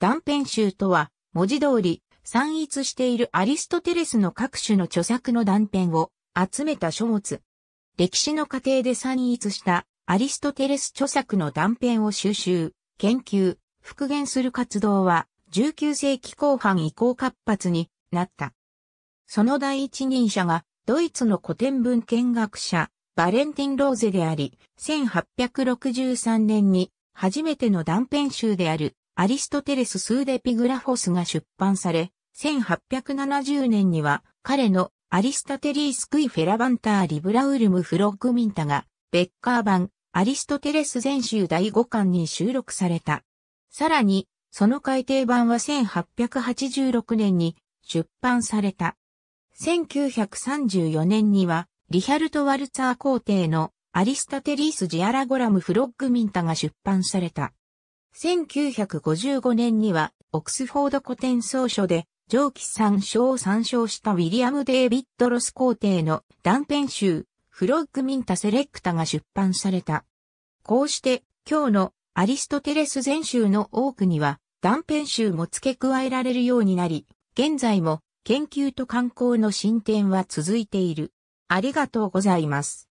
断片集とは、文字通り、散逸しているアリストテレスの各種の著作の断片を集めた書物。歴史の過程で散逸したアリストテレス著作の断片を収集、研究、復元する活動は19世紀後半以降活発になった。その第一人者がドイツの古典文献学者バレンティン・ローゼであり、1863年に初めての断片集であるアリストテレス・スーデピグラフォスが出版され、1870年には彼のアリスタテリースクイフェラバンターリブラウルムフロッグミンタがベッカー版アリストテレス全集第5巻に収録された。さらに、その改訂版は1886年に出版された。1934年には、リヒャルト・ワルツァー皇帝のアリスタテリース・ジアラゴラム・フロッグミンタが出版された。1955年には、オックスフォード古典総書で、上記参照を参照したウィリアム・デイビッド・ロス皇帝の断片集、フロッグ・ミンタ・セレクタが出版された。こうして、今日のアリストテレス全集の多くには、断片集も付け加えられるようになり、現在も研究と観光の進展は続いている。ありがとうございます。